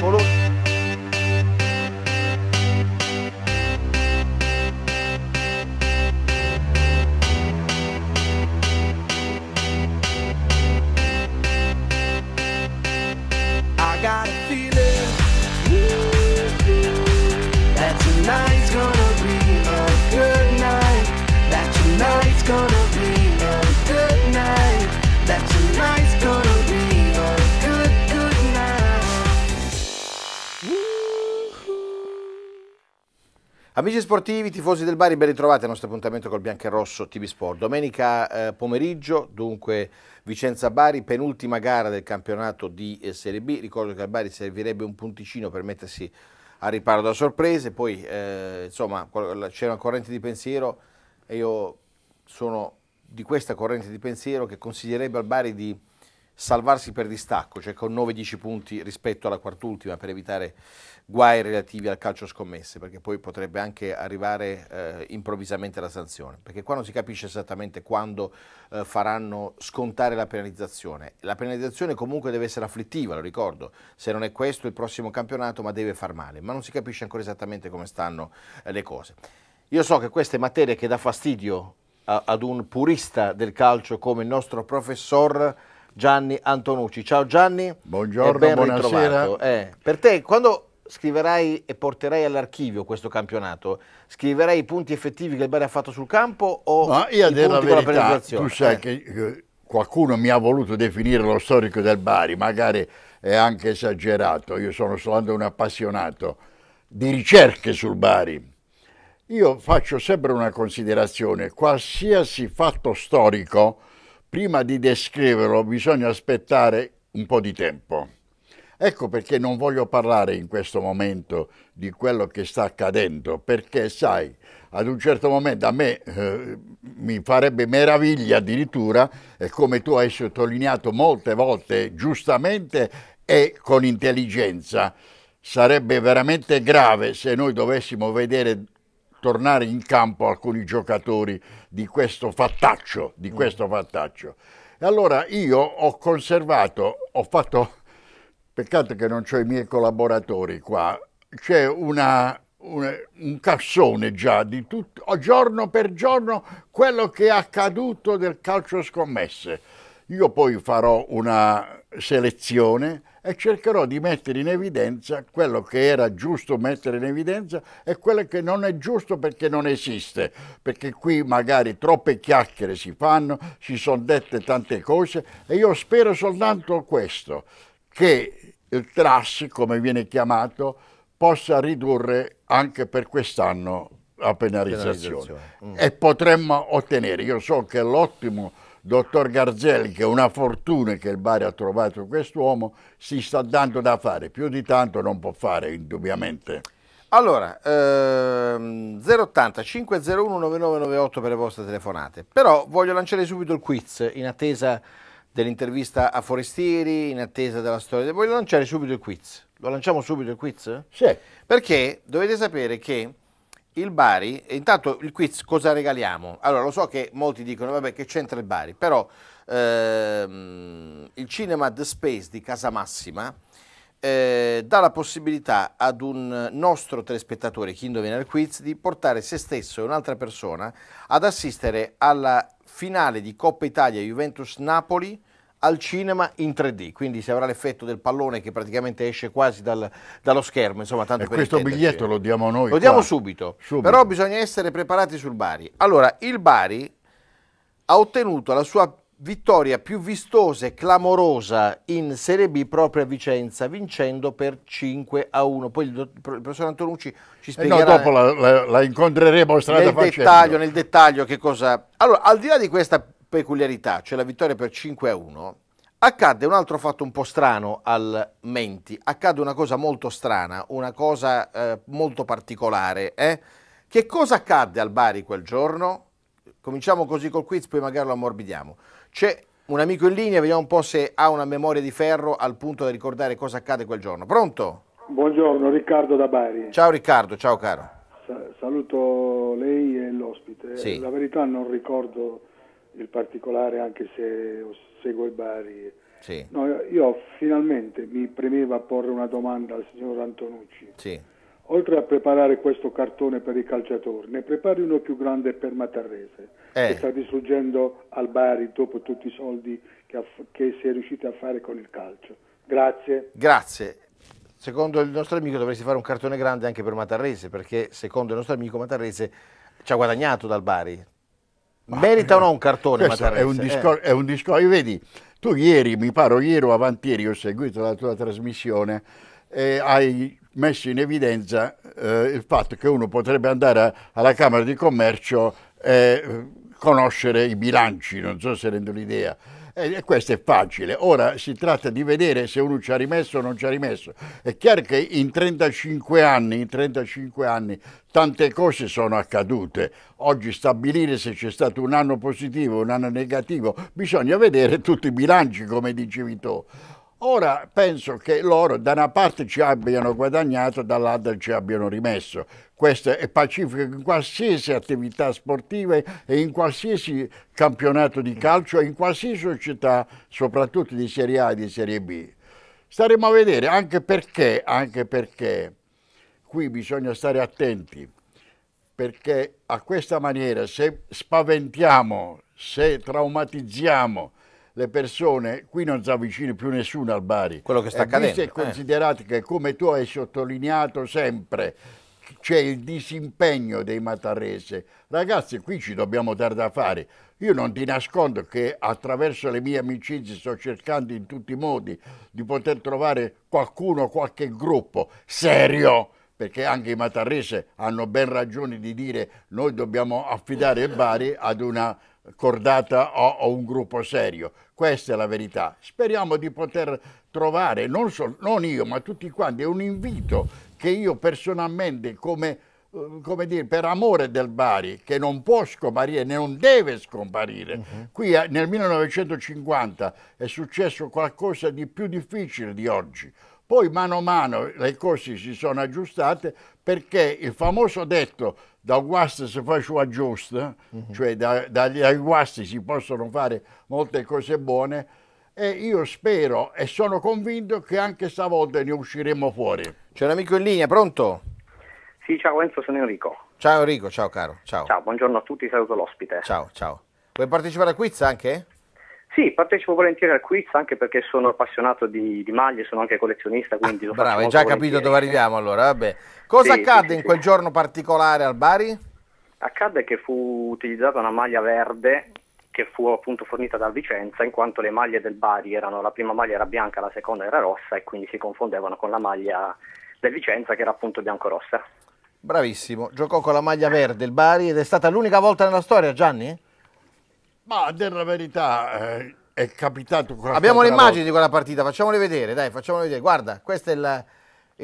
foros Amici sportivi, tifosi del Bari, ben ritrovati al nostro appuntamento col Bianco e Rosso TV Sport. Domenica eh, pomeriggio, dunque Vicenza-Bari, penultima gara del campionato di eh, Serie B. Ricordo che al Bari servirebbe un punticino per mettersi a riparo da sorprese, poi eh, insomma c'è una corrente di pensiero e io sono di questa corrente di pensiero che consiglierebbe al Bari di salvarsi per distacco, cioè con 9-10 punti rispetto alla quart'ultima per evitare guai relativi al calcio scommesse, perché poi potrebbe anche arrivare eh, improvvisamente la sanzione, perché qua non si capisce esattamente quando eh, faranno scontare la penalizzazione. La penalizzazione comunque deve essere afflittiva, lo ricordo, se non è questo il prossimo campionato, ma deve far male, ma non si capisce ancora esattamente come stanno eh, le cose. Io so che queste materie che dà fastidio a, ad un purista del calcio come il nostro professor Gianni Antonucci. Ciao Gianni, buongiorno, buonasera. Eh, per te, quando scriverai e porterai all'archivio questo campionato, scriverai i punti effettivi che il Bari ha fatto sul campo o no, io i punti la verità, la Tu sai eh. che eh, qualcuno mi ha voluto definire lo storico del Bari, magari è anche esagerato, io sono soltanto un appassionato di ricerche sul Bari. Io faccio sempre una considerazione, qualsiasi fatto storico prima di descriverlo bisogna aspettare un po' di tempo. Ecco perché non voglio parlare in questo momento di quello che sta accadendo, perché sai, ad un certo momento a me eh, mi farebbe meraviglia addirittura, e come tu hai sottolineato molte volte giustamente e con intelligenza, sarebbe veramente grave se noi dovessimo vedere tornare in campo alcuni giocatori di questo fattaccio, di mm. questo fattaccio. E allora io ho conservato, ho fatto, peccato che non ho i miei collaboratori qua, c'è una, una, un cassone già di tutto, giorno per giorno, quello che è accaduto del calcio scommesse. Io poi farò una selezione e cercherò di mettere in evidenza quello che era giusto mettere in evidenza e quello che non è giusto perché non esiste, perché qui magari troppe chiacchiere si fanno, si sono dette tante cose e io spero soltanto questo, che il TRAS, come viene chiamato, possa ridurre anche per quest'anno la penalizzazione, penalizzazione. Mm. e potremmo ottenere, io so che l'ottimo dottor Garzelli, che è una fortuna che il Bari ha trovato quest'uomo, si sta dando da fare, più di tanto non può fare indubbiamente. Allora, ehm, 080 501 9998 per le vostre telefonate, però voglio lanciare subito il quiz in attesa dell'intervista a Forestieri, in attesa della storia, voglio lanciare subito il quiz. Lo lanciamo subito il quiz? Sì. Perché dovete sapere che il Bari, intanto il quiz cosa regaliamo? Allora lo so che molti dicono vabbè che c'entra il Bari, però ehm, il cinema The Space di Casamassima eh, dà la possibilità ad un nostro telespettatore, chi indovina il quiz, di portare se stesso e un'altra persona ad assistere alla finale di Coppa Italia Juventus Napoli al cinema in 3D, quindi si avrà l'effetto del pallone che praticamente esce quasi dal, dallo schermo. Insomma, tanto e per questo biglietto lo diamo noi. Lo diamo subito, subito, però bisogna essere preparati sul Bari. Allora, il Bari ha ottenuto la sua vittoria più vistosa e clamorosa in Serie B proprio a Vicenza, vincendo per 5 a 1. Poi il, professor Antonucci ci spiegherà... Eh no, dopo la, la, la incontreremo strada nel facendo. dettaglio, nel dettaglio che cosa... Allora, al di là di questa peculiarità, cioè la vittoria per 5 a 1, accadde un altro fatto un po' strano al Menti, accadde una cosa molto strana, una cosa eh, molto particolare. Eh? Che cosa accadde al Bari quel giorno? Cominciamo così col quiz, poi magari lo ammorbidiamo. C'è un amico in linea, vediamo un po' se ha una memoria di ferro al punto da ricordare cosa accade quel giorno. Pronto? Buongiorno, Riccardo da Bari. Ciao Riccardo, ciao caro. saluto lei e l'ospite. Sì. La verità non ricordo il particolare anche se seguo il Bari. Sì. No, io finalmente mi premeva porre una domanda al signor Antonucci. Sì. Oltre a preparare questo cartone per i calciatori, ne prepari uno più grande per Matarrese, eh. che sta distruggendo al Bari dopo tutti i soldi che, aff- che si è riusciti a fare con il calcio. Grazie. Grazie secondo il nostro amico dovresti fare un cartone grande anche per Matarrese, perché secondo il nostro amico Matarrese ci ha guadagnato dal Bari, Merita o no un cartone? È un, discor- eh. è un discorso. Vedi, tu ieri, mi pare, ieri o avantieri, ho seguito la tua trasmissione e hai messo in evidenza eh, il fatto che uno potrebbe andare a, alla Camera di Commercio e eh, conoscere i bilanci, non so se rendo l'idea. Eh, e questo è facile. Ora si tratta di vedere se uno ci ha rimesso o non ci ha rimesso. È chiaro che in 35 anni, in 35 anni tante cose sono accadute. Oggi stabilire se c'è stato un anno positivo o un anno negativo, bisogna vedere tutti i bilanci, come dicevi tu. Ora penso che loro da una parte ci abbiano guadagnato, dall'altra ci abbiano rimesso. Questo è pacifico in qualsiasi attività sportiva e in qualsiasi campionato di calcio e in qualsiasi società, soprattutto di Serie A e di Serie B. Staremo a vedere anche perché, anche perché qui bisogna stare attenti, perché a questa maniera se spaventiamo, se traumatizziamo, le persone, qui non si avvicina più nessuno al Bari. Quello che sta accadendo. Visto e considerate eh. che come tu hai sottolineato sempre, c'è il disimpegno dei matarese. Ragazzi, qui ci dobbiamo dare da fare. Io non ti nascondo che attraverso le mie amicizie sto cercando in tutti i modi di poter trovare qualcuno, qualche gruppo serio perché anche i matarrese hanno ben ragione di dire noi dobbiamo affidare Bari ad una cordata o, o un gruppo serio. Questa è la verità. Speriamo di poter trovare, non, so, non io, ma tutti quanti, è un invito che io personalmente come eh, come dire, per amore del Bari, che non può scomparire, non deve scomparire. Uh mhm. -huh. Qui eh, nel 1950 è successo qualcosa di più difficile di oggi, poi mano a mano le cose si sono aggiustate perché il famoso detto da guasto si fa ciò giusto, mm-hmm. cioè da, dagli guasti si possono fare molte cose buone, e io spero e sono convinto che anche stavolta ne usciremo fuori. C'è un amico in linea, pronto? Sì, ciao Enzo, sono Enrico. Ciao Enrico, ciao caro. Ciao, ciao buongiorno a tutti, saluto l'ospite. Ciao, ciao. Vuoi partecipare a quiz anche? Sì, partecipo volentieri al quiz anche perché sono appassionato di, di maglie, sono anche collezionista, ah, quindi ah, lo Bravo, hai già capito dove arriviamo allora, vabbè. Cosa sì, accadde sì, in sì. quel giorno particolare al Bari? Accadde che fu utilizzata una maglia verde che fu appunto fornita dal Vicenza in quanto le maglie del Bari erano, la prima maglia era bianca, la seconda era rossa e quindi si confondevano con la maglia del Vicenza che era appunto bianco-rossa. Bravissimo, giocò con la maglia verde il Bari ed è stata l'unica volta nella storia Gianni? Ma a dire la verità eh, è capitato... Abbiamo le immagini volta. di quella partita, facciamole vedere, dai, facciamole vedere. Guarda, questa è la,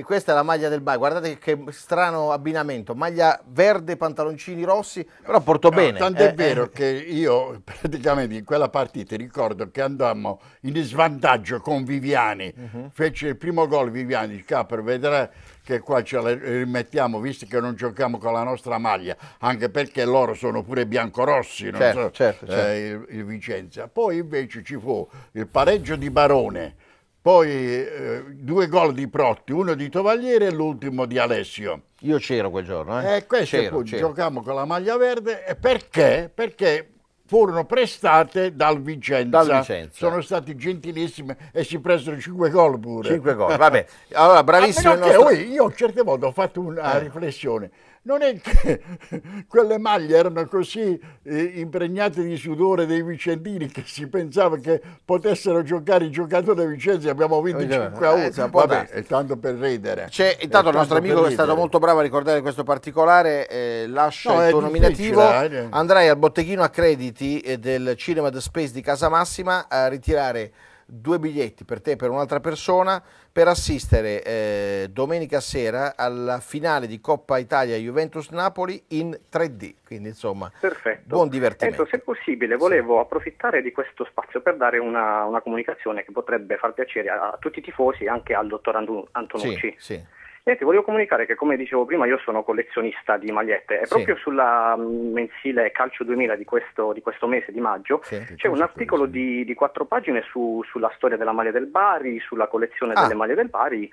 questa è la maglia del Bari, guardate che strano abbinamento, maglia verde, pantaloncini rossi, però porto no, bene. Tanto è eh, eh. vero eh. che io praticamente in quella partita ricordo che andammo in svantaggio con Viviani, uh mhm. -huh. fece il primo gol Viviani, il capo, vedrà che qua ce le rimettiamo visto che non giochiamo con la nostra maglia, anche perché loro sono pure biancorossi, non certo, so, certo, eh, certo. Eh, il, Vicenza. Poi invece ci fu il pareggio di Barone, poi eh, due gol di Protti, uno di Tovagliere e l'ultimo di Alessio. Io c'ero quel giorno. Eh, eh questo c'ero, fu, c'ero. giocavamo con la maglia verde perché? Perché furono prestate dal Vicenza. dal Vicenza. Sono stati gentilissimi e si presero 5 gol pure. 5 gol, vabbè. Allora, bravissimo. Nostro... Io certe volte ho fatto una eh. riflessione non è che quelle maglie erano così eh, impregnate di sudore dei vicentini che si pensava che potessero giocare i giocatori dei Vicenzi. Abbiamo vinto 5 a 1. Eh, Vabbè, è tanto per ridere. C'è, intanto il nostro amico che è stato molto bravo a ricordare questo particolare. Eh, lascio no, il tuo nominativo. Eh, eh. Andrai al botteghino a crediti del Cinema The Space di Casa Massima a ritirare due biglietti per te e per un'altra persona per assistere eh, domenica sera alla finale di Coppa Italia Juventus-Napoli in 3D. Quindi insomma, Perfetto. buon divertimento. Enzo, se possibile, volevo sì. approfittare di questo spazio per dare una, una, comunicazione che potrebbe far piacere a, tutti i tifosi anche al dottor Antonucci. Sì, sì. Niente, volevo comunicare che come dicevo prima io sono collezionista di magliette e sì. proprio sulla mm, mensile Calcio 2000 di questo, di questo mese di maggio sì, c'è un articolo di, di, quattro pagine su, sulla storia della maglia del Bari, sulla collezione ah. delle maglie del Bari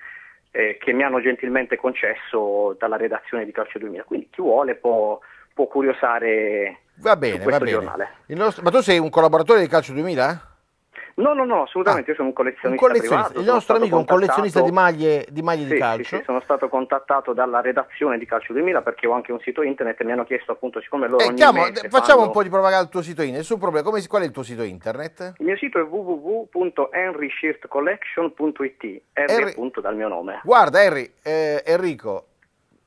eh, che mi hanno gentilmente concesso dalla redazione di Calcio 2000, quindi chi vuole può, può curiosare va bene, su questo va bene. giornale. Nostro... Ma tu sei un collaboratore di Calcio 2000? No, no, no, assolutamente, ah, io sono un collezionista, un collezionista. Privato, Il nostro amico è un collezionista di maglie di, maglie sì, di calcio. Sì, sì, sono stato contattato dalla redazione di Calcio 2000 perché ho anche un sito internet e mi hanno chiesto appunto siccome loro... Eh, chiamo, facciamo fanno... un po' di propaganda al tuo sito internet. Nessun problema, Come, qual è il tuo sito internet? Il mio sito è www.henryshirtcollection.it, Henry, appunto dal mio nome. Guarda Henry, eh, Enrico,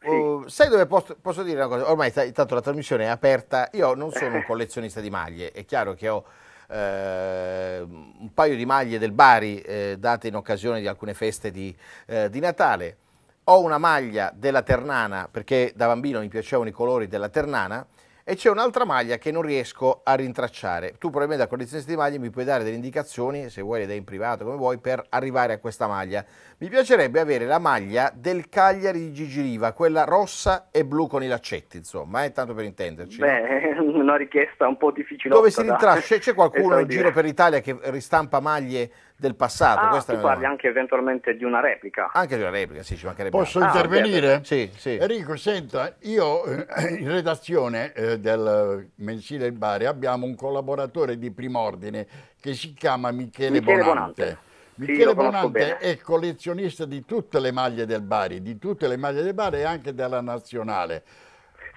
Uh, sai dove posso, posso, dire una cosa? Ormai intanto la trasmissione è aperta, io non sono un collezionista di maglie, è chiaro che ho eh, un paio di maglie del Bari eh, date in occasione di alcune feste di, eh, di Natale, ho una maglia della Ternana perché da bambino mi piacevano i colori della Ternana, e c'è un'altra maglia che non riesco a rintracciare. Tu probabilmente a collezionista di maglie mi puoi dare delle indicazioni, se vuoi le dai in privato come vuoi, per arrivare a questa maglia. Mi piacerebbe avere la maglia del Cagliari di Gigi Riva, quella rossa e blu con i laccetti, insomma, è eh, tanto per intenderci. Beh, no? una richiesta un po' difficile. Dove si rintraccia? C'è qualcuno in giro per l'Italia che ristampa maglie del passato. Ah, Questa tu parli anche eventualmente di una replica. Anche di una replica, sì, ci mancherebbe. Posso ah, intervenire? Bene. Sì, sì. Enrico, senta, io eh, in redazione eh, del mensile Il Bari abbiamo un collaboratore di prim'ordine che si chiama Michele, Michele Bonante. Bonante. Michele sì, Bonante è collezionista di tutte le maglie del Bari, di tutte le maglie del Bari e anche della nazionale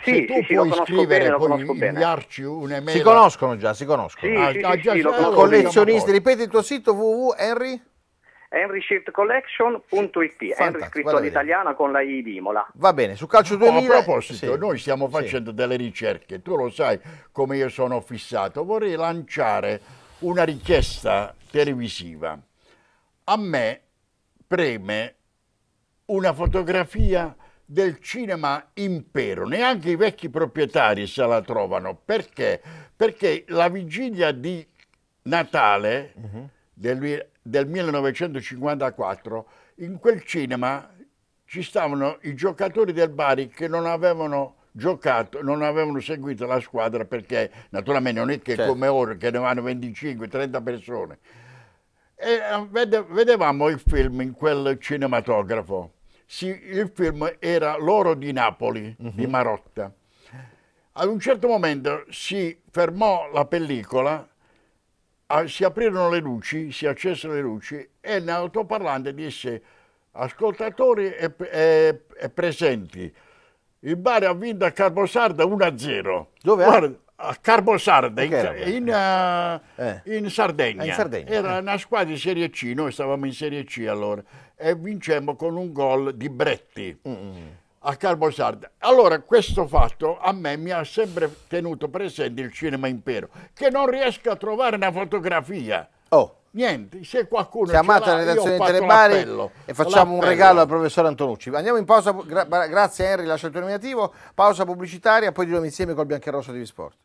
sì, tu sì, puoi scrivere, e inviarci un'email. Si conoscono già, si conoscono. Sì, ah, sì, ah, già, sì, già, collezionisti, ripeti il tuo sito www.henry? henryshiftcollection.it Henry scritto all'italiana con la I di Va bene, su Calcio 2000... a proposito, sì, noi stiamo facendo sì. delle ricerche, tu lo sai come io sono fissato, vorrei lanciare una richiesta televisiva. A me preme una fotografia del cinema impero, neanche i vecchi proprietari se la trovano. Perché? Perché la vigilia di Natale uh-huh. del, del 1954 in quel cinema ci stavano i giocatori del Bari che non avevano giocato, non avevano seguito la squadra perché naturalmente non è che certo. come ora che ne vanno 25-30 persone. E eh, vedevamo il film in quel cinematografo si, il film era L'oro di Napoli uh -huh. di mhm. Marotta. Ad un certo momento si fermò la pellicola, si aprirono le luci, si accesero le luci e l'autoparlante disse ascoltatori e, e, e presenti, il Bari ha vinto a Carbosarda 1-0. Dove? a Carbo Sarda cioè, in, in, eh, eh. in, Sardegna. Ah, in, Sardegna. Era eh. una squadra di Serie C, noi stavamo in Serie C allora e vincemmo con un gol di Bretti mm. mm, mm. a Carbo Sarda. Allora questo fatto a me mi ha sempre tenuto presente il cinema impero, che non riesco a trovare una fotografia. Oh. Niente, se qualcuno Chiamate la redazione Telebari e facciamo un regalo al professor Antonucci. Andiamo in pausa, gra grazie Henry, lascia il tuo nominativo, pausa pubblicitaria, poi di nuovo insieme col Biancherosso TV Sport.